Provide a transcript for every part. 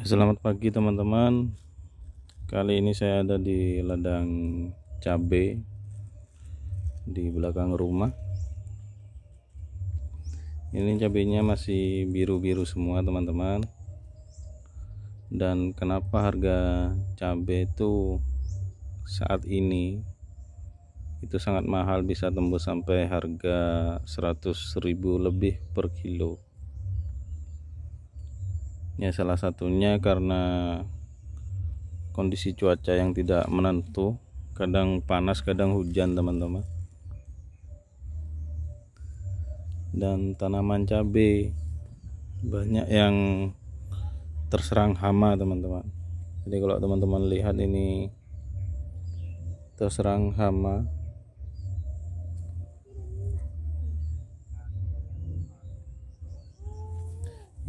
Selamat pagi teman-teman. Kali ini saya ada di ladang cabai di belakang rumah. Ini cabainya masih biru-biru semua teman-teman. Dan kenapa harga cabai itu saat ini itu sangat mahal bisa tembus sampai harga 100.000 lebih per kilo ya salah satunya karena kondisi cuaca yang tidak menentu kadang panas kadang hujan teman-teman dan tanaman cabai banyak yang terserang hama teman-teman jadi kalau teman-teman lihat ini terserang hama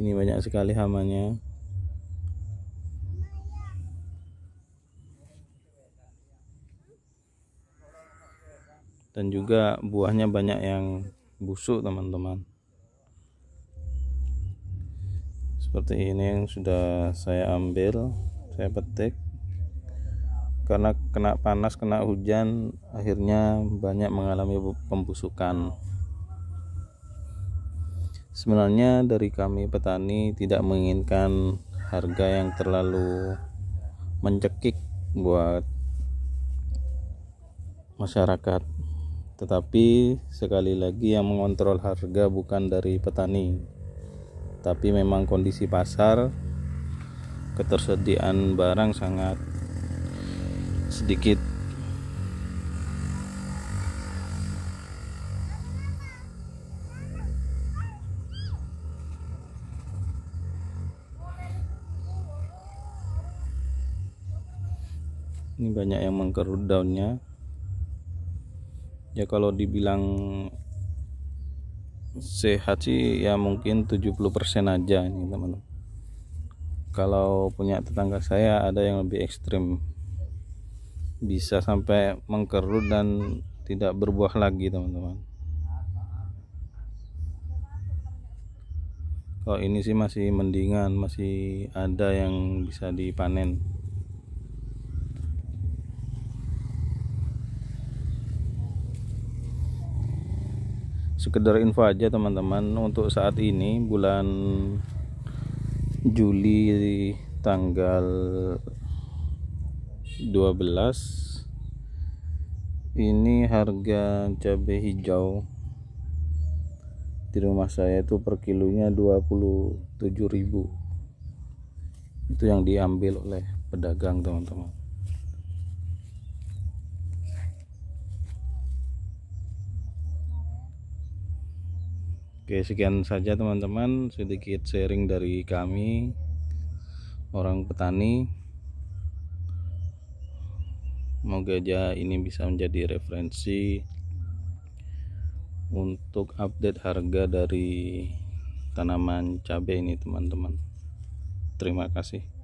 ini banyak sekali hamanya dan juga buahnya banyak yang busuk teman-teman seperti ini yang sudah saya ambil saya petik karena kena panas kena hujan akhirnya banyak mengalami pembusukan sebenarnya dari kami petani tidak menginginkan harga yang terlalu mencekik buat masyarakat tetapi sekali lagi yang mengontrol harga bukan dari petani tapi memang kondisi pasar ketersediaan barang sangat sedikit ini banyak yang mengkerut daunnya ya kalau dibilang sehat sih ya mungkin 70% aja ini teman-teman kalau punya tetangga saya ada yang lebih ekstrim bisa sampai mengkerut dan tidak berbuah lagi teman-teman kalau ini sih masih mendingan masih ada yang bisa dipanen sekedar info aja teman-teman untuk saat ini bulan Juli tanggal 12 ini harga cabai hijau di rumah saya itu per kilonya 27.000 itu yang diambil oleh pedagang teman-teman Oke sekian saja teman-teman sedikit sharing dari kami orang petani Semoga aja ini bisa menjadi referensi untuk update harga dari tanaman cabai ini teman-teman. Terima kasih.